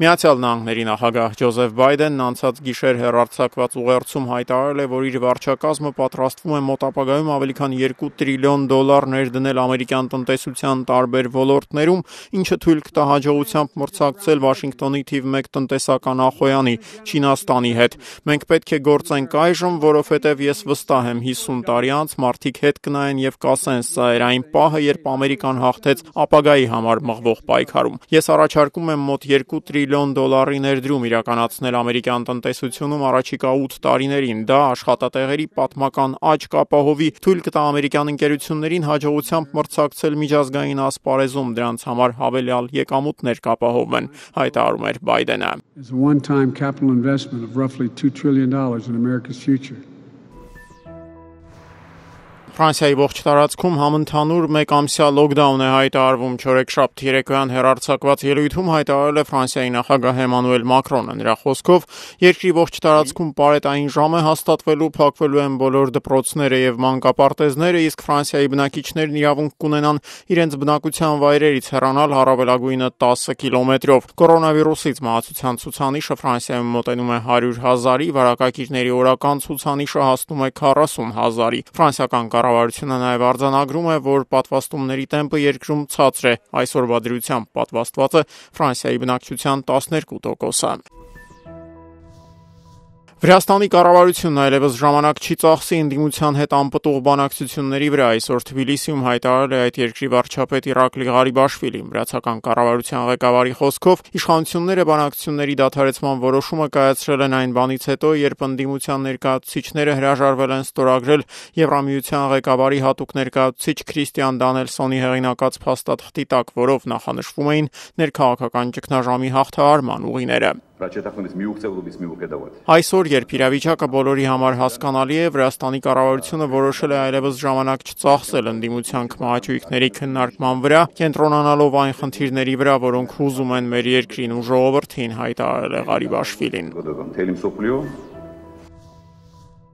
Միացյալ Նահանգների նախագահ Ջոզեֆ Բայդենն անցած գիշեր հերարցակված ուղերձում հայտարարել է, որ իր վարչակազմը պատրաստվում է մոտ ապագայում ավելի քան 2 տրիլիոն դոլար ներդնել ամերիկյան տնտեսության տարբեր ոլորտներում, ինչը թույլ կտա հաջողությամբ մրցակցել Վաշինգտոնի թիվ 1 տնտեսական ախոյանի Չինաստանի հետ։ Մենք պետք է գործենք այժմ, որովհետև ես վստահ եմ 50 տարի անց մարդիկ հետ կնայեն եւ կասեն, սա էր այն պահը, երբ Ամերիկան հաղթեց ապագայի համար մղվող պայքարում։ Ես առաջարկում եմ մոտ 2 տրիլիոն տրիլիոն դոլարի ներդրում իրականացնել ամերիկյան տնտեսությունում առաջիկա 8 տարիներին։ Դա աշխատատեղերի պատմական աճ կապահովի, թույլ կտա ամերիկյան ընկերություններին հաջողությամբ մրցակցել միջազգային ասպարեզում, դրանց համար հավելյալ եկամուտներ կապահովվեն, հայտարարում էր Բայդենը։ It's a one-time capital investment of roughly 2 trillion dollars in America's future. Ֆրանսիայի ողջ տարածքում համընդհանուր մեկ ամսյա լոկդաուն է հայտարարվում։ Չորեքշաբթ երեկոյան հերարցակված ելույթում հայտարարել է Ֆրանսիայի նախագահ Էմանուել Մակրոնը։ Նրա խոսքով երկրի ողջ տարածքում պարետային ժամ է հաստատվելու, փակվելու են բոլոր դպրոցները եւ մանկապարտեզները, իսկ Ֆրանսիայի բնակիչներն իրավունք կունենան իրենց բնակության վայրերից հեռանալ հարավելագույնը 10 կիլոմետրով։ Կորոնավիրուսից մահացության ցուցանիշը Ֆրանսիայում մոտենում է 100 հազարի, վարակակիրների օրական ցուցանիշը հասնում է 40 հազարի։ Ֆրանսիական Կառավարությունը նաև արձանագրում է, որ պատվաստումների տեմպը երկրում ցածր է։ Այսօրվա դրությամբ պատվաստվածը Ֆրանսիայի բնակչության 12%-ը։ Վրաստանի կառավարությունն այլևս ժամանակ չի ծախսի ընդդիմության հետ անպտուղ բանակցությունների վրա։ Այսօր Թբիլիսիում հայտարարել է այդ երկրի վարչապետ Իրակլի Ղարիբաշվիլին։ Վրացական կառավարության ղեկավարի խոսքով իշխանությունները բանակցությունների դադարեցման որոշումը կայացրել են այն բանից հետո, երբ ընդդիմության ներկայացուցիչները հրաժարվել են ստորագրել Եվրամիության ղեկավարի հատուկ ներկայացուցիչ Քրիստիան Դանելսոնի հեղինակած փաստաթղթի տակ, որով նախանշվում էին ներքաղաքական ճգնաժամի հաղթահարման ուղիները։ Վրաչետախնից մի ուղծ Եվրոպից մի ուղ հետևոտ։ Այսօր, երբ իրավիճակը բոլորի համար հասկանալի է, Վրաստանի կառավարությունը որոշել է այլևս ժամանակ չծախսել ընդդիմության քմահաճույքների քննարկման վրա, կենտրոնանալով այն խնդիրների վրա, որոնք հուզում են մեր երկրին ու ժողովրդին, հայտարարել է Ղարիբաշվիլին։ Թելիմ Սոփլիո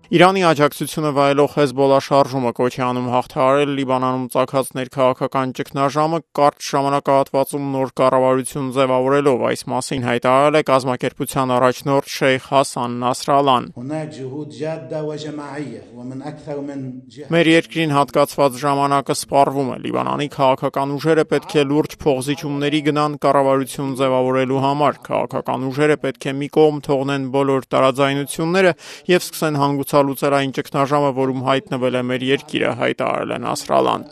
Իրանի աջակցությունը վայելող Հեզբոլա շարժումը կոչ է անում հաղթահարել Լիբանանում ծագած ներքաղաքական ճգնաժամը կարճ ժամանակահատվածում նոր կառավարություն ձևավորելով։ Այս մասին հայտարարել է գազམ་ակերպության առաջնորդ Շեյխ Հասան Նասրալան։ Մեր երկրին հատկացված ժամանակը սպառվում է։ Լիբանանի քաղաքական ուժերը պետք է լուրջ փողզիչումների գնան կառավարություն ձևավորելու համար։ Քաղաքական ուժերը պետք է մի կողմ թողնեն բոլոր տարաձայնությունները եւ սկսեն հանգուցալ ցուցալուծարային ճգնաժամը, որում հայտնվել է մեր երկիրը, հայտարարել է Նասրալան։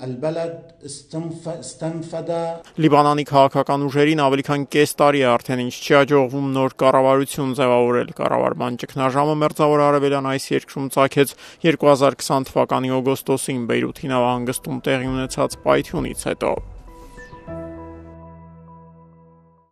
Լիբանանի քաղաքական ուժերին ավելի քան կես տարի է արդեն ինչ չի հաջողվում նոր կառավարություն ձևավորել։ Կառավարման ճգնաժամը մերձավոր արևելյան այս երկրում ցակեց 2020 թվականի օգոստոսին Բեյրութի նավահանգստում տեղի ունեցած պայթյունից հետո։